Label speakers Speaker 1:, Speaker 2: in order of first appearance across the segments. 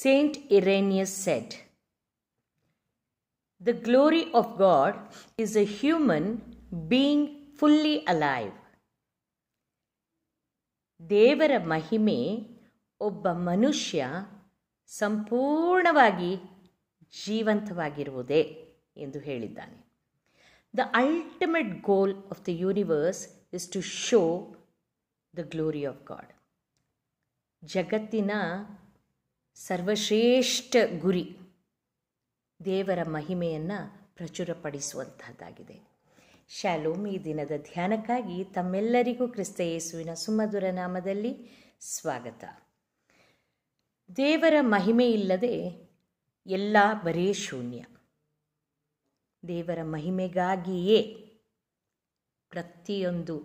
Speaker 1: Saint Irenaeus said, The glory of God is a human being fully alive. ದೇವರ ಮಹಿಮೆ ಒಬ್ಬ ಮನುಷ್ಯ ಸಂಪೂರ್ಣವಾಗಿ ಜೀವಂತವಾಗಿರುವುದೇ ಎಂದು ಹೇಳಿದ್ದಾನೆ the ultimate goal of the universe is to show the glory of God ಜಗತ್ತಿನ ಸರ್ವಶ್ರೇಷ್ಠ ಗುರಿ ದೇವರ ಮಹಿಮೆಯನ್ನು ಪ್ರಚುರಪಡಿಸುವಂತಹದ್ದಾಗಿದೆ ಶಾಲೋಮ್ ಈ ದಿನದ ಧ್ಯಾನಕ್ಕಾಗಿ ತಮ್ಮೆಲ್ಲರಿಗೂ ಕ್ರಿಸ್ತ ಯೇಸುವಿನ ಸುಮಧುರ ನಾಮದಲ್ಲಿ ಸ್ವಾಗತ ದೇವರ ಮಹಿಮೆ ಇಲ್ಲದೆ ಎಲ್ಲ ಬರೇ ಶೂನ್ಯ ದೇವರ ಮಹಿಮೆಗಾಗಿಯೇ ಪ್ರತಿಯೊಂದು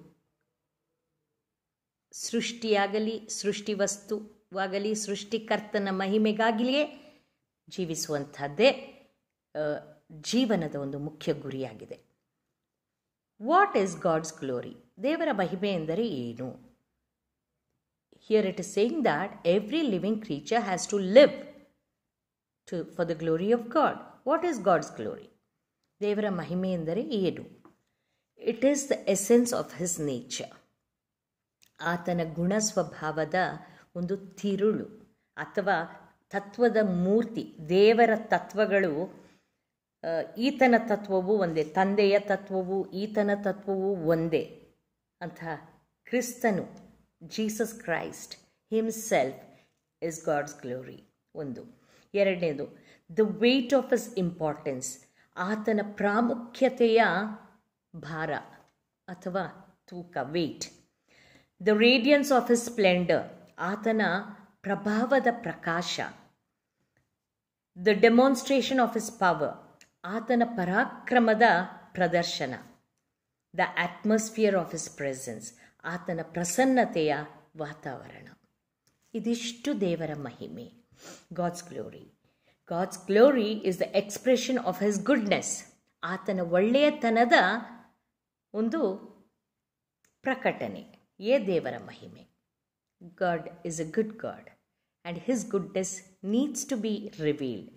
Speaker 1: ಸೃಷ್ಟಿಯಾಗಲಿ ಸೃಷ್ಟಿವಸ್ತು ಆಗಲಿ ಸೃಷ್ಟಿಕರ್ತನ ಮಹಿಮೆಗಾಗಲಿಯೇ ಜೀವಿಸುವಂಥದ್ದೇ ಜೀವನದ ಒಂದು ಮುಖ್ಯ ಗುರಿಯಾಗಿದೆ ವಾಟ್ ಈಸ್ ಗಾಡ್ಸ್ ಗ್ಲೋರಿ ದೇವರ ಮಹಿಮೆ ಎಂದರೆ ಏನು here it is saying that every living creature has to live to for the glory of God what is God's glory ದೇವರ ಮಹಿಮೆ ಎಂದರೆ ಏನು it is the essence of his nature ಆತನ ಗುಣ ಸ್ವಭಾವದ ಒಂದು ತಿರುಳು ಅಥವಾ ತತ್ವದ ಮೂರ್ತಿ ದೇವರ ತತ್ವಗಳು ಈತನ ತತ್ವವು ಒಂದೇ ತಂದೆಯ ತತ್ವವು ಈತನ ತತ್ವವು ಒಂದೇ ಅಂತ ಕ್ರಿಸ್ತನು Jesus Christ himself is God's glory ಒಂದು ಎರಡನೇದು the weight of his importance ಆತನ ಪ್ರಾಮುಖ್ಯತೆಯ ಭಾರ ಅಥವಾ ತೂಕ weight the radiance of his splendour ಆತನ ಪ್ರಭಾವದ ಪ್ರಕಾಶ the demonstration of his power ಆತನ ಪರಾಕ್ರಮದ ಪ್ರದರ್ಶನ the atmosphere of his presence ಆತನ ಪ್ರಸನ್ನತೆಯ ವಾತಾವರಣ ಇದಿಷ್ಟು ದೇವರ ಮಹಿಮೆ God's glory God's glory is the expression of his goodness ಆತನ ಒಳ್ಳೆಯತನದ ಒಂದು ಪ್ರಕಟಣೆ ಏ ದೇವರ ಮಹಿಮೆ God is A good God and his goodness needs to be revealed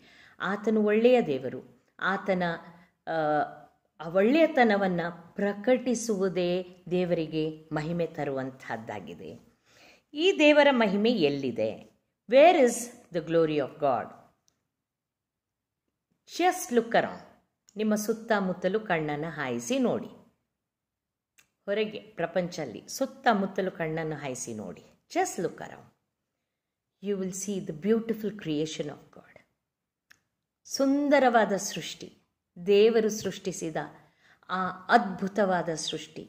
Speaker 1: ಆತನು ಒಳ್ಳೆಯ ದೇವರು ಆತನ ಒಳ್ಳೆಯತನವನ್ನು ಪ್ರಕಟಿಸುವುದೇ ದೇವರಿಗೆ ಮಹಿಮೆ ತರುವಂತಹದ್ದಾಗಿದೆ ಈ ದೇವರ ಮಹಿಮೆ ಎಲ್ಲಿದೆ where is the glory of God just look around ನಿಮ್ಮ ಸುತ್ತಮುತ್ತಲು ಕಣ್ಣನ್ನು ಹಾಯಿಸಿ ನೋಡಿ ಹೊರಗೆ ಪ್ರಪಂಚದಲ್ಲಿ ಸುತ್ತಮುತ್ತಲು ಕಣ್ಣನ್ನು ಹಾಯಿಸಿ ನೋಡಿ Just look around. You will see the beautiful creation of God. ಸುಂದರವಾದ ಸೃಷ್ಟಿ ದೇವರು ಸೃಷ್ಟಿಸಿದ ಆ ಅದ್ಭುತವಾದ ಸೃಷ್ಟಿ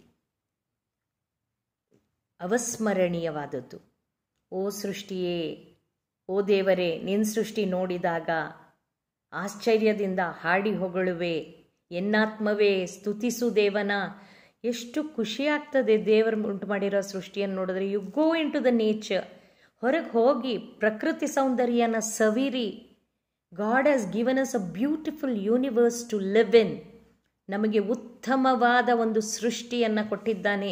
Speaker 1: ಅವಸ್ಮರಣೀಯವಾದದ್ದು ಓ ಸೃಷ್ಟಿಯೇ ಓ ದೇವರೇ ನಿನ್ನ ಸೃಷ್ಟಿ ನೋಡಿದಾಗ ಆಶ್ಚರ್ಯದಿಂದ ಹಾಡಿ ಹೊಗಳುವೆ ಎನ್ನಾತ್ಮವೇ ಸ್ತುತಿಸು ದೇವನ ಎಷ್ಟು ಖುಷಿ ಆಗ್ತದೆ ದೇವರು ಉಂಟು ಮಾಡಿರೋ ಸೃಷ್ಟಿಯನ್ನು ನೋಡಿದ್ರೆ you go into the nature ಹೊರಗೆ ಹೋಗಿ ಪ್ರಕೃತಿ ಸೌಂದರ್ಯನ ಸವಿರಿ God has given us a beautiful universe to live in ನಮಗೆ ಉತ್ತಮವಾದ ಒಂದು ಸೃಷ್ಟಿಯನ್ನು ಕೊಟ್ಟಿದ್ದಾನೆ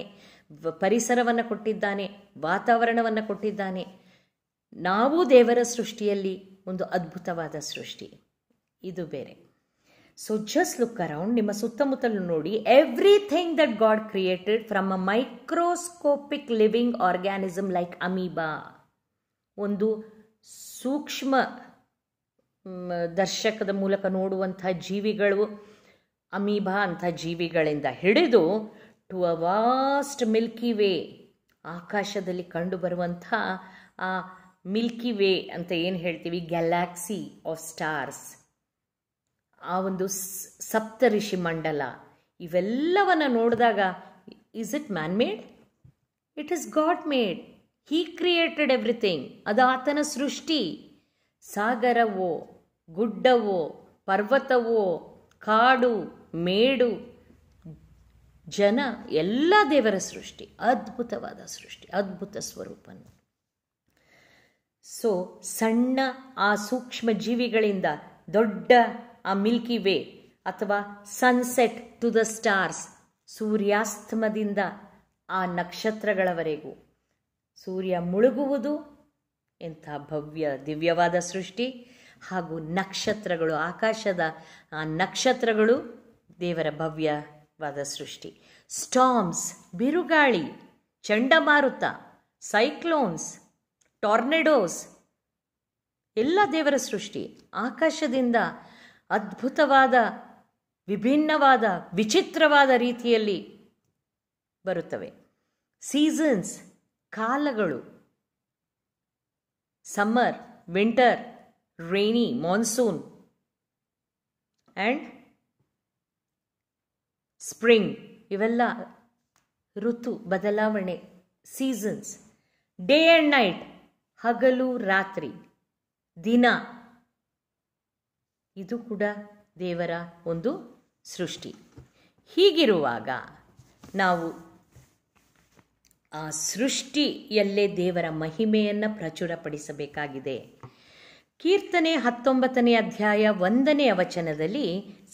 Speaker 1: ಪರಿಸರವನ್ನು ಕೊಟ್ಟಿದ್ದಾನೆ ವಾತಾವರಣವನ್ನು ಕೊಟ್ಟಿದ್ದಾನೆ ನಾವು ದೇವರ ಸೃಷ್ಟಿಯಲ್ಲಿ ಒಂದು ಅದ್ಭುತವಾದ ಸೃಷ್ಟಿ ಇದು ಬೇರೆ ಸೊ ಜಸ್ಟ್ ಲುಕ್ ಅರೌಂಡ್ ನಿಮ್ಮ ಸುತ್ತಮುತ್ತಲು ನೋಡಿ everything that God created from a microscopic living organism like amoeba ಒಂದು ಸೂಕ್ಷ್ಮ ದರ್ಶಕದ ಮೂಲಕ ನೋಡುವಂಥ ಜೀವಿಗಳು ಅಮೀಬಾ ಅಂಥ ಜೀವಿಗಳಿಂದ ಹಿಡಿದು to a vast Milky Way ಆಕಾಶದಲ್ಲಿ ಕಂಡುಬರುವಂಥ ಆ ಮಿಲ್ಕಿ ವೇ ಅಂತ ಏನು ಹೇಳ್ತೀವಿ ಗ್ಯಾಲ್ಯಾಕ್ಸಿ ಆಫ್ ಸ್ಟಾರ್ಸ್ ಆ ಒಂದು ಸಪ್ತಋಷಿ ಮಂಡಲ ಇವೆಲ್ಲವನ್ನು ನೋಡಿದಾಗ is it man made it is God made he created everything ಅದು ಆತನ ಸೃಷ್ಟಿ ಸಾಗರವೋ ಗುಡ್ಡವೋ ಪರ್ವತವೋ ಕಾಡು ಮೇಡು ಜನ ಎಲ್ಲ ದೇವರ ಸೃಷ್ಟಿ ಅದ್ಭುತವಾದ ಸೃಷ್ಟಿ ಅದ್ಭುತ ಸ್ವರೂಪನು ಸೊ ಸಣ್ಣ ಆ ಸೂಕ್ಷ್ಮ ಜೀವಿಗಳಿಂದ ದೊಡ್ಡ ಆ ಮಿಲ್ಕಿ ವೇ ಅಥವಾ ಸನ್ಸೆಟ್ ಟು ದ ಸ್ಟಾರ್ಸ್ ಸೂರ್ಯಾಸ್ತಮದಿಂದ ಆ ನಕ್ಷತ್ರಗಳವರೆಗೂ ಸೂರ್ಯ ಮುಳುಗುವುದು ಎಂಥ ಭವ್ಯ ದಿವ್ಯವಾದ ಸೃಷ್ಟಿ ಹಾಗೂ ನಕ್ಷತ್ರಗಳು ಆಕಾಶದ ಆ ನಕ್ಷತ್ರಗಳು ದೇವರ ಭವ್ಯವಾದ ಸೃಷ್ಟಿ ಸ್ಟಾಮ್ಸ್ ಬಿರುಗಾಳಿ ಚಂಡಮಾರುತ ಸೈಕ್ಲೋನ್ಸ್ ಟಾರ್ನೆಡೋಸ್ ಎಲ್ಲ ದೇವರ ಸೃಷ್ಟಿ ಆಕಾಶದಿಂದ ಅದ್ಭುತವಾದ ವಿಭಿನ್ನವಾದ ವಿಚಿತ್ರವಾದ ರೀತಿಯಲ್ಲಿ ಬರುತ್ತವೆ ಸೀಸನ್ಸ್ ಕಾಲಗಳು summer winter rainy monsoon and spring ಇವೆಲ್ಲ ಋತು ಬದಲಾವಣೆ ಸೀಸನ್ಸ್ ಡೇ ಆ್ಯಂಡ್ ನೈಟ್ ಹಗಲು ರಾತ್ರಿ ದಿನ ಇದು ಕೂಡ ದೇವರ ಒಂದು ಸೃಷ್ಟಿ ಹೀಗಿರುವಾಗ ನಾವು ಆ ಸೃಷ್ಟಿಯಲ್ಲೇ ದೇವರ ಮಹಿಮೆಯನ್ನು ಪ್ರಚುರಪಡಿಸಬೇಕಾಗಿದೆ ಕೀರ್ತನೆ ಹತ್ತೊಂಬತ್ತನೇ ಅಧ್ಯಾಯ ಒಂದನೇ ವಚನದಲ್ಲಿ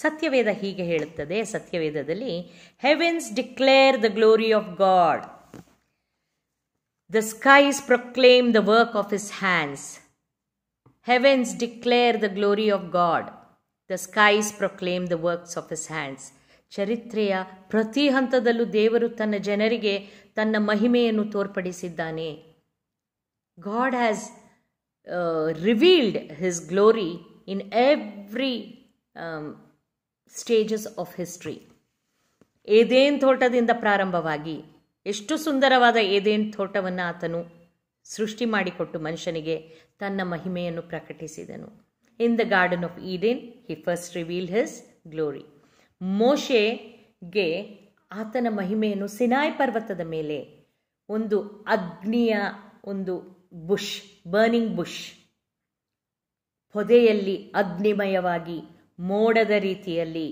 Speaker 1: ಸತ್ಯವೇದ ಹೀಗೆ ಹೇಳುತ್ತದೆ ಸತ್ಯವೇದದಲ್ಲಿ heavens declare the glory of God the skies proclaim the work of his hands Heavens declare the glory of God. The skies proclaim the works of his hands. ಚರಿತ್ರೆಯ ಪ್ರತಿ ಹಂತದಲ್ಲೂ ದೇವರು ತನ್ನ ಜನರಿಗೆ ತನ್ನ ಮಹಿಮೆಯನ್ನು ತೋರ್ಪಡಿಸಿದ್ದಾನೆ God has revealed his glory in every stages of history Eden ತೋಟದಿಂದ ಪ್ರಾರಂಭವಾಗಿ ಎಷ್ಟು ಸುಂದರವಾದ ಏದೇನ್ ತೋಟವನ್ನು ಆತನು ಸೃಷ್ಟಿ ಮಾಡಿಕೊಟ್ಟು ಮನುಷ್ಯನಿಗೆ ತನ್ನ ಮಹಿಮೆಯನ್ನು ಪ್ರಕಟಿಸಿದನು in the garden of Eden he first reveal his glory ಮೋಶೆಗೆ ಆತನ ಮಹಿಮೆಯನ್ನು ಸಿನಾಯ್ ಪರ್ವತದ ಮೇಲೆ ಒಂದು ಅಗ್ನಿಯ ಒಂದು ಬುಷ್ ಬರ್ನಿಂಗ್ ಬುಷ್ ಪೊದೆಯಲ್ಲಿ ಅಗ್ನಿಮಯವಾಗಿ ಮೋಡದ ರೀತಿಯಲ್ಲಿ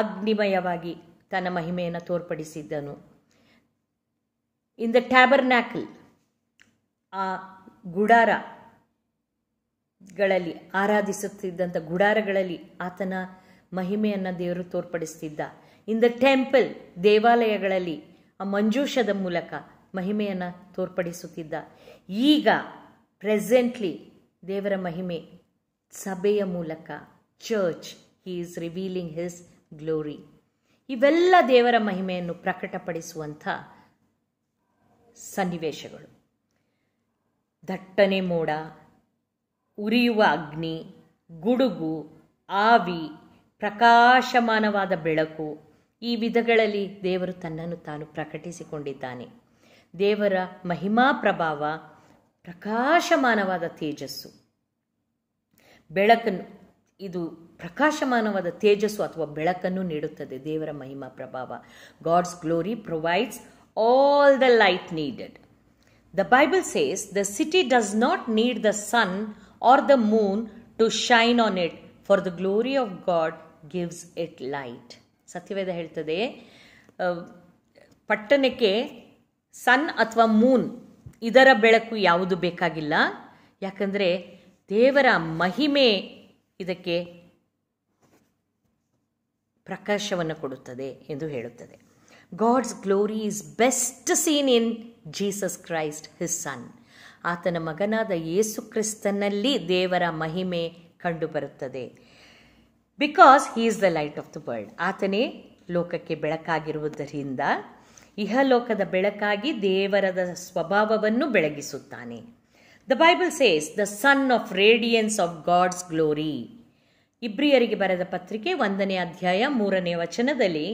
Speaker 1: ಅಗ್ನಿಮಯವಾಗಿ ತನ್ನ ಮಹಿಮೆಯನ್ನು ತೋರ್ಪಡಿಸಿದ್ದನು ಇನ್ ದ ಟ್ಯಾಬರ್ನ್ಯಾಕಲ್ ಆ ಗುಡಾರಗಳಲ್ಲಿ ಆರಾಧಿಸುತ್ತಿದ್ದಂಥ ಗುಡಾರಗಳಲ್ಲಿ ಆತನ ಮಹಿಮೆಯನ್ನು ದೇವರು ತೋರ್ಪಡಿಸ್ತಿದ್ದ ಇನ್ ದ ಟೆಂಪಲ್ ದೇವಾಲಯಗಳಲ್ಲಿ ಆ ಮಂಜೂಷದ ಮೂಲಕ ಮಹಿಮೆಯನ್ನು ತೋರ್ಪಡಿಸುತ್ತಿದ್ದ ಈಗ ಪ್ರೆಸೆಂಟ್ಲಿ ದೇವರ ಮಹಿಮೆ ಸಭೆಯ ಮೂಲಕ church he is revealing his glory ಇವೆಲ್ಲ ದೇವರ ಮಹಿಮೆಯನ್ನು ಪ್ರಕಟಪಡಿಸುವಂಥ ಸನ್ನಿವೇಶಗಳು ದಟ್ಟನೆ ಮೋಡ ಉರಿಯುವ ಅಗ್ನಿ ಗುಡುಗು ಆವಿ ಪ್ರಕಾಶಮಾನವಾದ ಬೆಳಕು ಈ ವಿಧಗಳಲ್ಲಿ ದೇವರು ತನ್ನನ್ನು ತಾನು ಪ್ರಕಟಿಸಿಕೊಂಡಿದ್ದಾನೆ ದೇವರ ಮಹಿಮಾ ಪ್ರಭಾವ ಪ್ರಕಾಶಮಾನವಾದ ತೇಜಸ್ಸು ಬೆಳಕನ್ನು ಇದು ಪ್ರಕಾಶಮಾನವಾದ ತೇಜಸ್ಸು ಅಥವಾ ಬೆಳಕನ್ನು ನೀಡುತ್ತದೆ ದೇವರ ಮಹಿಮಾ ಪ್ರಭಾವ God's glory provides all the light needed The Bible says the city does not need the sun or the moon to shine on it, for the glory of God gives it light. ಸತ್ಯವೇದ ಹೇಳ್ತದೆ ಪಟ್ಟಣಕ್ಕೆ ಸನ್ ಅಥವಾ Moon ಇದರ ಬೆಳಕು ಯಾವುದು ಬೇಕಾಗಿಲ್ಲ ಯಾಕಂದರೆ ದೇವರ ಮಹಿಮೆ ಇದಕ್ಕೆ ಪ್ರಕಾಶವನ್ನು ಕೊಡುತ್ತದೆ ಎಂದು ಹೇಳುತ್ತದೆ God's glory is best seen in Jesus Christ his son ಆತನ ಮಗನಾದ ಯೇಸು ಕ್ರಿಸ್ತನಲ್ಲಿ ದೇವರ ಮಹಿಮೆ ಕಂಡುಬರುತ್ತದೆ because he is the light of the world ಆತನೇ ಲೋಕಕ್ಕೆ ಬೆಳಕಾಗಿರುವುದರಿಂದ ಇಹಲೋಕದ ಬೆಳಕಾಗಿ ದೇವರದ ಸ್ವಭಾವವನ್ನು ಬೆಳಗಿಸುತ್ತಾನೆ the Bible says the son of radiance of God's glory ಇಬ್ರಿಯರಿಗೆ ಬರೆದ ಪತ್ರಿಕೆ ಒಂದನೇ ಅಧ್ಯಾಯ ಮೂರನೇ ವಚನದಲ್ಲಿ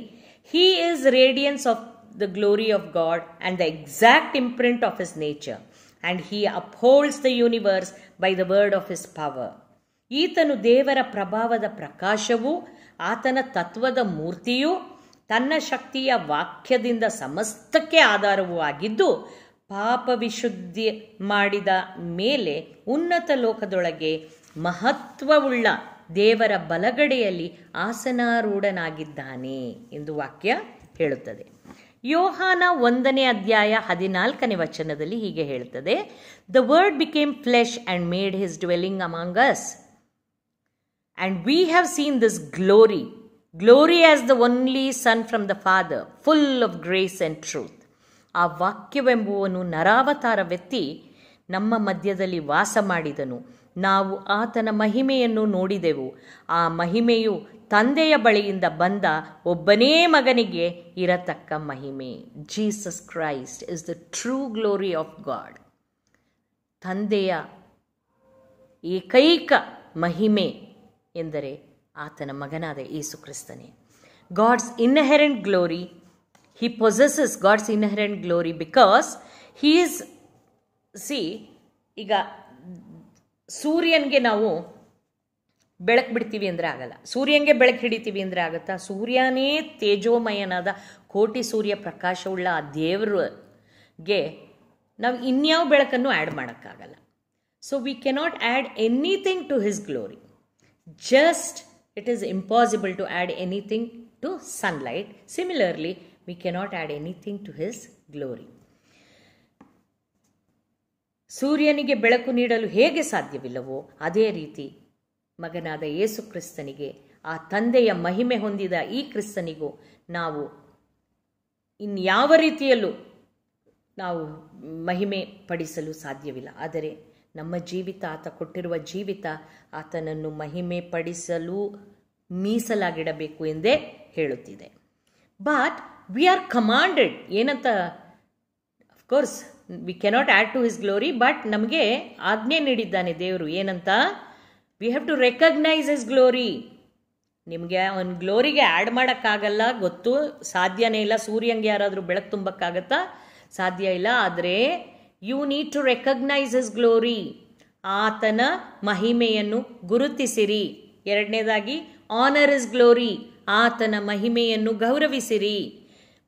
Speaker 1: he is radiance of the glory of God and the exact imprint of his nature, and he upholds the universe by the word of his power. ಈತನು ದೇವರ ಪ್ರಭಾವದ ಪ್ರಕಾಶವೂ ಆತನ ತತ್ವದ ಮೂರ್ತಿಯೂ ತನ್ನ ಶಕ್ತಿಯ ವಾಕ್ಯದಿಂದ ಸಮಸ್ತಕ್ಕೆ ಆಧಾರವೂ ಆಗಿದ್ದು ಪಾಪ ವಿಶುದ್ಧಿ ಮಾಡಿದ ಮೇಲೆ ಉನ್ನತ ಲೋಕದೊಳಗೆ ಮಹತ್ವವುಳ್ಳ ದೇವರ ಬಲಗಡೆಯಲ್ಲಿ ಆಸನಾರೂಢನಾಗಿದ್ದಾನೆ ಎಂದು ವಾಕ್ಯ ಹೇಳುತ್ತದೆ ಯೋಹಾನ ಒಂದನೇ ಅಧ್ಯಾಯ ಹದಿನಾಲ್ಕನೇ ವಚನದಲ್ಲಿ ಹೀಗೆ ಹೇಳ್ತದೆ the word became flesh and made his dwelling among us and we have seen this glory glory as the only son from the father full of grace and truth ಆ ವಾಕ್ಯವೆಂಬುವನು ನರಾವತಾರ ವ್ಯಕ್ತಿ ನಮ್ಮ ಮಧ್ಯದಲ್ಲಿ ವಾಸ ಮಾಡಿದನು ನಾವು ಆತನ ಮಹಿಮೆಯನ್ನು ನೋಡಿದೆವು ಆ ಮಹಿಮೆಯು ತಂದೆಯ ಬಳಿಯಿಂದ ಬಂದ ಒಬ್ಬನೇ ಮಗನಿಗೆ ಇರತಕ್ಕ ಮಹಿಮೆ Jesus Christ is the true glory of God ತಂದೆಯ ಏಕೈಕ ಮಹಿಮೆ ಎಂದರೆ ಆತನ ಮಗನಾದ ಯೇಸು ಕ್ರಿಸ್ತನೇ God's inherent glory he possesses God's inherent glory because he is ಸಿ ಈಗ ಸೂರ್ಯನಿಗೆ ನಾವು ಬೆಳಕು ಬಿಡ್ತೀವಿ ಅಂದರೆ ಆಗಲ್ಲ ಸೂರ್ಯನಿಗೆ ಬೆಳಕು ಹಿಡಿತೀವಿ ಅಂದರೆ ಆಗುತ್ತಾ ಸೂರ್ಯನೇ ತೇಜೋಮಯನಾದ ಕೋಟಿ ಸೂರ್ಯ ಪ್ರಕಾಶವುಳ್ಳ ಆ ದೇವ್ರಿಗೆ ನಾವು ಇನ್ಯಾವ ಬೆಳಕನ್ನು ಆ್ಯಡ್ ಮಾಡೋಕ್ಕಾಗಲ್ಲ so we cannot add anything to his glory just it is impossible to add anything to sunlight similarly we cannot add anything to his glory ಸೂರ್ಯನಿಗೆ ಬೆಳಕು ನೀಡಲು ಹೇಗೆ ಸಾಧ್ಯವಿಲ್ಲವೋ ಅದೇ ರೀತಿ ಮಗನಾದ ಏಸು ಕ್ರಿಸ್ತನಿಗೆ ಆ ತಂದೆಯ ಮಹಿಮೆ ಹೊಂದಿದ ಈ ಕ್ರಿಸ್ತನಿಗೂ ನಾವು ಇನ್ಯಾವ ರೀತಿಯಲ್ಲೂ ನಾವು ಮಹಿಮೆ ಪಡಿಸಲು ಸಾಧ್ಯವಿಲ್ಲ ಆದರೆ ನಮ್ಮ ಜೀವಿತ ಆತ ಕೊಟ್ಟಿರುವ ಜೀವಿತ ಆತನನ್ನು ಮಹಿಮೆ ಪಡಿಸಲು ಮೀಸಲಾಗಿಡಬೇಕು ಎಂದೇ ಹೇಳುತ್ತಿದೆ ಬಟ್ ವಿ ಆರ್ ಕಮಾಂಡೆಡ್ ಏನಂತ of course we cannot add to his glory but ನಮಗೆ ಆಜ್ಞೆ ನೀಡಿದ್ದಾನೆ ದೇವರು ಏನಂತ we have to recognise his glory ನಿಮಗೆ ಅವನ ಗ್ಲೋರಿಗೆ ಆ್ಯಡ್ ಮಾಡೋಕ್ಕಾಗಲ್ಲ ಗೊತ್ತು ಸಾಧ್ಯನೇ ಇಲ್ಲ ಸೂರ್ಯಂಗೆ ಯಾರಾದರೂ ಬೆಳಕು ತುಂಬಕ್ಕಾಗತ್ತಾ ಸಾಧ್ಯ ಇಲ್ಲ ಆದರೆ you need to recognise his glory ಆತನ ಮಹಿಮೆಯನ್ನು ಗುರುತಿಸಿರಿ ಎರಡನೇದಾಗಿ ಆನರ್ ಇಸ್ ಗ್ಲೋರಿ ಆತನ ಮಹಿಮೆಯನ್ನು ಗೌರವಿಸಿರಿ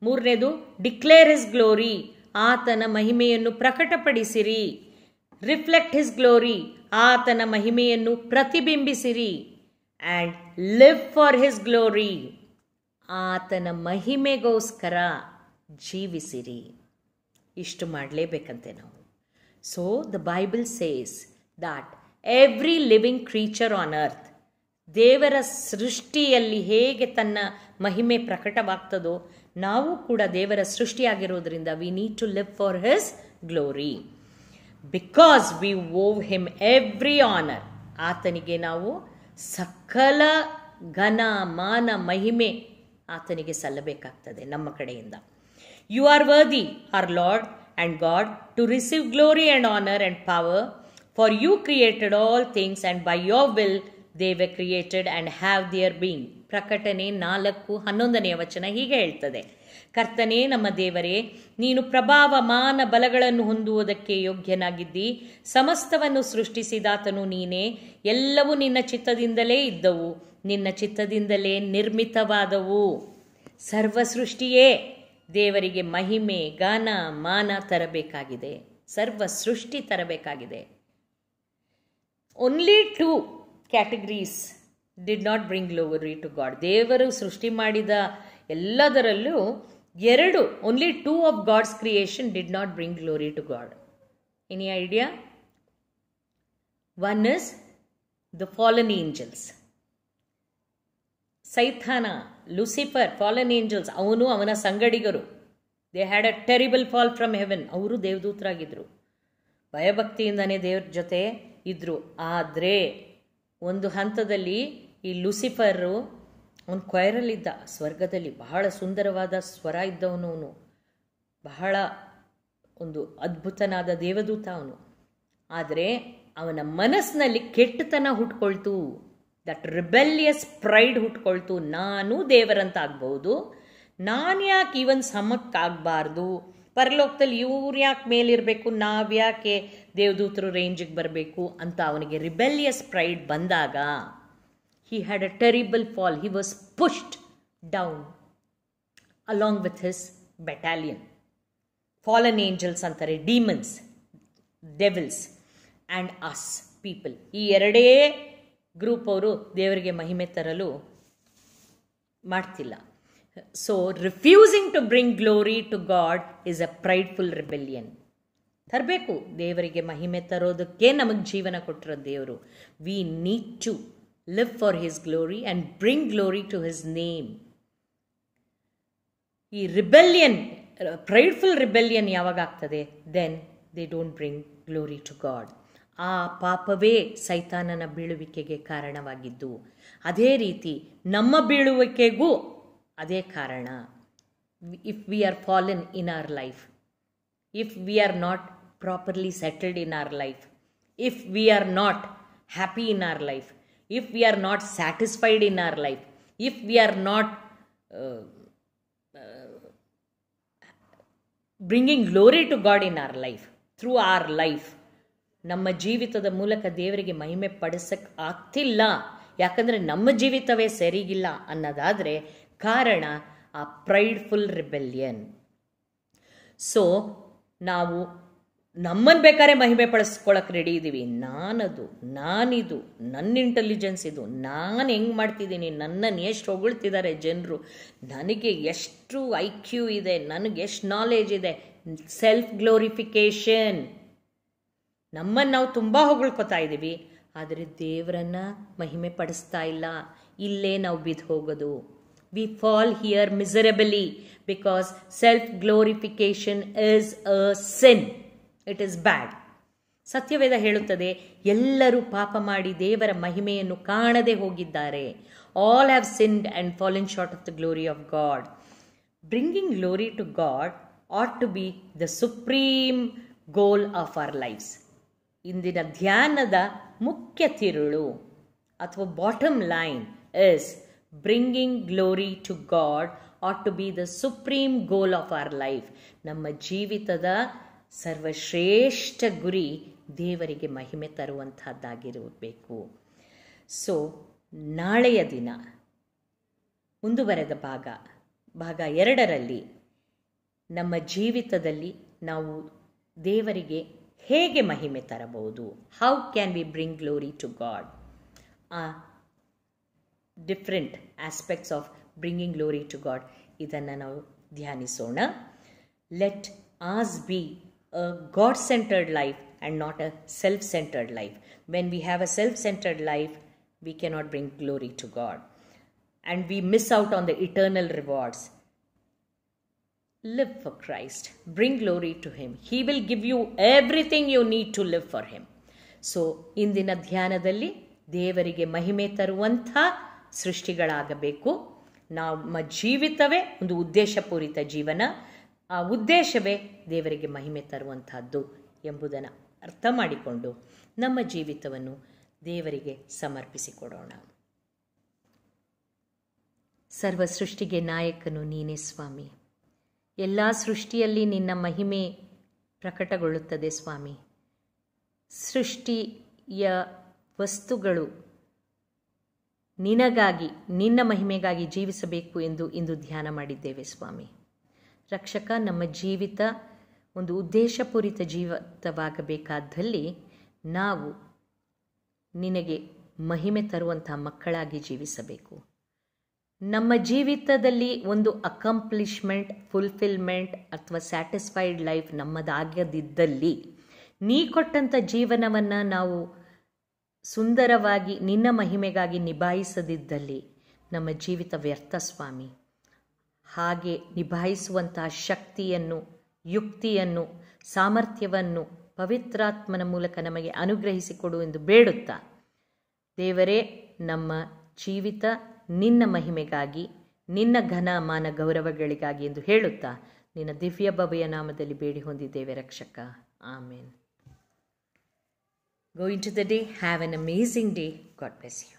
Speaker 1: ಮೂರನೇದು ಡಿಕ್ಲೇರ್ ಇಸ್ ಗ್ಲೋರಿ ಆತನ ಮಹಿಮೆಯನ್ನು ಪ್ರಕಟಪಡಿಸಿರಿ ರಿಫ್ಲೆಕ್ಟ್ ಹಿಸ್ ಗ್ಲೋರಿ ಆತನ ಮಹಿಮೆಯನ್ನು ಪ್ರತಿಬಿಂಬಿಸಿರಿ and live for his glory ಆತನ ಮಹಿಮೆಗೋಸ್ಕರ ಜೀವಿಸಿರಿ ಇಷ್ಟು ಮಾಡಲೇಬೇಕಂತೆ ನಾವು so the Bible says that every living creature on earth ದೇವರ ಸೃಷ್ಟಿಯಲ್ಲಿ ಹೇಗೆ ತನ್ನ ಮಹಿಮೆ ಪ್ರಕಟವಾಗ್ತದೋ ನಾವು ಕೂಡ ದೇವರ ಸೃಷ್ಟಿಯಾಗಿರೋದ್ರಿಂದ we need to live for his glory because we owe him every honour ಆತನಿಗೆ ನಾವು ಸಕಲ ಘನ ಮಾನ ಮಹಿಮೆ ಆತನಿಗೆ ಸಲ್ಲಬೇಕಾಗ್ತದೆ ನಮ್ಮ ಕಡೆಯಿಂದ you are worthy our Lord and God to receive glory and honour and power for you created all things and by your will they were created and have their being ಪ್ರಕಟಣೆ ನಾಲ್ಕು ಹನ್ನೊಂದನೆಯ ವಚನ ಹೀಗೆ ಹೇಳ್ತದೆ ಕರ್ತನೇ ನಮ್ಮ ದೇವರೇ ನೀನು ಪ್ರಭಾವ ಮಾನ ಬಲಗಳನ್ನು ಹೊಂದುವುದಕ್ಕೆ ಯೋಗ್ಯನಾಗಿದ್ದಿ ಸಮಸ್ತವನ್ನು ಸೃಷ್ಟಿಸಿದಾತನು ನೀನೇ ಎಲ್ಲವೂ ನಿನ್ನ ಚಿತ್ತದಿಂದಲೇ ಇದ್ದವು ನಿನ್ನ ಚಿತ್ತದಿಂದಲೇ ನಿರ್ಮಿತವಾದವು ಸರ್ವ ಸೃಷ್ಟಿಯೇ ದೇವರಿಗೆ ಮಹಿಮೆ ಗಾನ ಮಾನ ತರಬೇಕಾಗಿದೆ ಸರ್ವ ಸೃಷ್ಟಿ ತರಬೇಕಾಗಿದೆ only two categories did not bring glory to God ದೇವರು ಸೃಷ್ಟಿ ಮಾಡಿದ ಎಲ್ಲದರಲ್ಲೂ ಎರಡು only two of God's creation did not bring glory to God any idea one is the fallen angels ಸೈಥಾನ ಲೂಸಿಫರ್ ಫಾಲನ್ ಏಂಜಲ್ಸ್ ಅವನು ಅವನ ಸಂಗಡಿಗರು they had a terrible fall from heaven ಅವರು ದೇವದೂತರಾಗಿದ್ದರು ಭಯಭಕ್ತಿಯಿಂದನೇ ದೇವ್ರ ಜೊತೆ ಇದ್ದರು ಆದರೆ ಒಂದು ಹಂತದಲ್ಲಿ ಈ ಲೂಸಿಫರು ಅವನು ಕ್ವೈರಲ್ಲಿದ್ದ ಸ್ವರ್ಗದಲ್ಲಿ ಬಹಳ ಸುಂದರವಾದ ಸ್ವರ ಇದ್ದವನು ಬಹಳ ಒಂದು ಅದ್ಭುತನಾದ ದೇವದೂತ ಅವನು ಆದರೆ ಅವನ ಮನಸ್ಸಿನಲ್ಲಿ ಕೆಟ್ಟತನ ಹುಟ್ಕೊಳ್ತು ದಟ್ ರಿಬೆಲಿಯಸ್ ಪ್ರೈಡ್ ಹುಟ್ಕೊಳ್ತು ನಾನು ದೇವರಂತ ಆಗ್ಬೋದು ನಾನು ಯಾಕೆ ಇವನ್ ಸಮಕ್ಕಾಗಬಾರ್ದು ಪರಲೋಕದಲ್ಲಿ ಇವ್ರು ಯಾಕೆ ಮೇಲಿರಬೇಕು ನಾವ್ಯಾಕೆ ದೇವದೂತರು ರೇಂಜಿಗೆ ಬರಬೇಕು ಅಂತ ಅವನಿಗೆ ರಿಬೆಲಿಯಸ್ ಪ್ರೈಡ್ ಬಂದಾಗ He had ಅ ಟೆರಿಬಲ್ ಫಾಲ್ He was pushed down along with his battalion. Fallen angels ಅಂತಾರೆ demons, devils and us people ಈ ಎರಡೇ ಗ್ರೂಪ್ ಅವರು ದೇವರಿಗೆ ಮಹಿಮೆ ತರಲು ಮಾಡ್ತಿಲ್ಲ so refusing to bring glory to God is a prideful rebellion ತರಬೇಕು ದೇವರಿಗೆ ಮಹಿಮೆ ತರೋದಕ್ಕೆ ನಮಗೆ ಜೀವನ ಕೊಟ್ಟಿರೋ ದೇವರು we need to live for His glory, and bring glory to His name. ಈ ರಿಬೆಲಿಯನ್ ಪ್ರೈಡ್ಫುಲ್ ರಿಬೆಲಿಯನ್ ಯಾವಾಗಾಗ್ತದೆ then they don't bring glory to God ಆ ಪಾಪವೇ ಸೈತಾನನ ಬೀಳುವಿಕೆಗೆ ಕಾರಣವಾಗಿದ್ದು ಅದೇ ರೀತಿ ನಮ್ಮ ಬೀಳುವಿಕೆಗೂ ಅದೇ ಕಾರಣ if we are fallen in our life if we are not properly settled in our life if we are not happy in our life if we are not satisfied in our life, if we are not bringing glory to God in our life, through our life, ನಮ್ಮ ಜೀವಿತದ ಮೂಲಕ ದೇವರಿಗೆ ಮಹಿಮೆ ಪಡಿಸಕ್ಕೆ ಆಗ್ತಿಲ್ಲ ಯಾಕಂದರೆ ನಮ್ಮ ಜೀವಿತವೇ ಸರಿಗಿಲ್ಲ ಅನ್ನೋದಾದರೆ ಕಾರಣ ಆ ಪ್ರೈಡ್ಫುಲ್ ರಿಬೆಲಿಯನ್ ನಾವು ನಮ್ಮನ್ನು ಬೇಕಾದ್ರೆ ಮಹಿಮೆ ಪಡಿಸ್ಕೊಳಕ್ಕೆ ರೆಡಿ ಇದ್ದೀವಿ ನಾನದು ನಾನಿದು ನನ್ನ ಇಂಟೆಲಿಜೆನ್ಸ್ ಇದು ನಾನು ಹೆಂಗೆ ಮಾಡ್ತಿದ್ದೀನಿ ನನ್ನನ್ನು ಎಷ್ಟು ಹೊಗಳ್ತಿದ್ದಾರೆ ಜನರು ನನಗೆ ಎಷ್ಟು ಐ ಕ್ಯೂ ಇದೆ ನನಗೆ ಎಷ್ಟು ನಾಲೆಜ್ ಇದೆ ಸೆಲ್ಫ್ ಗ್ಲೋರಿಫಿಕೇಷನ್ ನಮ್ಮನ್ನು ನಾವು ತುಂಬ ಹೊಗಳ್ಕೊತಾ ಇದ್ದೀವಿ ಆದರೆ ದೇವರನ್ನು ಮಹಿಮೆ ಪಡಿಸ್ತಾ ಇಲ್ಲ ಇಲ್ಲೇ ನಾವು ಬಿದ್ದು ಹೋಗೋದು we fall here miserably because self glorification is a sin it is bad ಸತ್ಯವೇದ ಹೇಳುತ್ತದೆ ಎಲ್ಲರೂ ಪಾಪ ಮಾಡಿ ದೇವರ ಮಹಿಮೆಯನ್ನು ಕಾಣದೆ ಹೋಗಿದ್ದಾರೆ all have sinned and fallen short of the glory of God bringing glory to God ought to be the supreme goal of our lives ಇಂದಿನ ಧ್ಯಾನದ ಮುಖ್ಯ ತಿರುಳು ಅಥವಾ bottom line is bringing glory to God ought to be the supreme goal of our life ನಮ್ಮ ಜೀವಿತದ ಸರ್ವಶ್ರೇಷ್ಠ ಗುರಿ ದೇವರಿಗೆ ಮಹಿಮೆ ತರುವಂತಹದ್ದಾಗಿರಬೇಕು ಸೊ ನಾಳೆಯ ದಿನ ಮುಂದುವರೆದ ಭಾಗ ಭಾಗ ಎರಡರಲ್ಲಿ ನಮ್ಮ ಜೀವಿತದಲ್ಲಿ ನಾವು ದೇವರಿಗೆ ಹೇಗೆ ಮಹಿಮೆ ತರಬಹುದು how can we bring glory to God ಆ different aspects of bringing glory to God ಇದನ್ನು ನಾವು ಧ್ಯಾನಿಸೋಣ let us be a God centered life and not a self centered life. When we have a self centered life, we cannot bring glory to God and we miss out on the eternal rewards. Live for Christ, bring glory to Him. He will give you everything you need to live for Him. So ಇಂದಿನ ಧ್ಯಾನದಲ್ಲಿ ದೇವರಿಗೆ ಮಹಿಮೆ ತರುವಂಥ ಸೃಷ್ಟಿಗಳಾಗಬೇಕು ನಮ್ಮ ಜೀವಿತವೇ ಒಂದು ಉದ್ದೇಶಪೂರಿತ ಜೀವನ ಆ ಉದ್ದೇಶವೇ ದೇವರಿಗೆ ಮಹಿಮೆ ತರುವಂತಹದ್ದು ಎಂಬುದನ್ನು ಅರ್ಥ ಮಾಡಿಕೊಂಡು ನಮ್ಮ ಜೀವಿತವನ್ನು ದೇವರಿಗೆ ಸಮರ್ಪಿಸಿಕೊಡೋಣ ಸರ್ವ ಸೃಷ್ಟಿಗೆ ನಾಯಕನು ನೀನೇ ಸ್ವಾಮಿ ಎಲ್ಲ ಸೃಷ್ಟಿಯಲ್ಲಿ ನಿನ್ನ ಮಹಿಮೆ ಪ್ರಕಟಗೊಳ್ಳುತ್ತದೆ ಸ್ವಾಮಿ ಸೃಷ್ಟಿಯ ವಸ್ತುಗಳು ನಿನಗಾಗಿ ನಿನ್ನ ಮಹಿಮೆಗಾಗಿ ಜೀವಿಸಬೇಕು ಎಂದು ಇಂದು ಧ್ಯಾನ ಮಾಡಿದ್ದೇವೆ ಸ್ವಾಮಿ ರಕ್ಷಕ ನಮ್ಮ ಜೀವಿತ ಒಂದು ಉದ್ದೇಶಪೂರಿತ ಜೀವಿತವಾಗಬೇಕಾದಲ್ಲಿ ನಾವು ನಿನಗೆ ಮಹಿಮೆ ತರುವಂತಹ ಮಕ್ಕಳಾಗಿ ಜೀವಿಸಬೇಕು ನಮ್ಮ ಜೀವಿತದಲ್ಲಿ ಒಂದು ಅಕಂಪ್ಲಿಷ್ಮೆಂಟ್ ಫುಲ್ಫಿಲ್ಮೆಂಟ್ ಅಥವಾ ಸ್ಯಾಟಿಸ್ಫೈಡ್ ಲೈಫ್ ನಮ್ಮದಾಗದಿದ್ದಲ್ಲಿ ನೀ ಕೊಟ್ಟಂಥ ಜೀವನವನ್ನು ನಾವು ಸುಂದರವಾಗಿ ನಿನ್ನ ಮಹಿಮೆಗಾಗಿ ನಿಭಾಯಿಸದಿದ್ದಲ್ಲಿ ನಮ್ಮ ಜೀವಿತ ವ್ಯರ್ಥ ಸ್ವಾಮಿ ಹಾಗೆ ನಿಭಾಯಿಸುವಂತಹ ಶಕ್ತಿಯನ್ನು ಯುಕ್ತಿಯನ್ನು ಸಾಮರ್ಥ್ಯವನ್ನು ಪವಿತ್ರಾತ್ಮನ ಮೂಲಕ ನಮಗೆ ಅನುಗ್ರಹಿಸಿಕೊಡು ಎಂದು ಬೇಡುತ್ತಾ ದೇವರೇ ನಮ್ಮ ಜೀವಿತ ನಿನ್ನ ಮಹಿಮೆಗಾಗಿ ನಿನ್ನ ಘನ ಮಾನ ಗೌರವಗಳಿಗಾಗಿ ಎಂದು ಹೇಳುತ್ತಾ ನಿನ್ನ ದಿವ್ಯ ಬಬೆಯ ನಾಮದಲ್ಲಿ ಬೇಡಿ ಹೊಂದಿದ್ದೇವೆ ರಕ್ಷಕ amen going to the day have an amazing day God bless you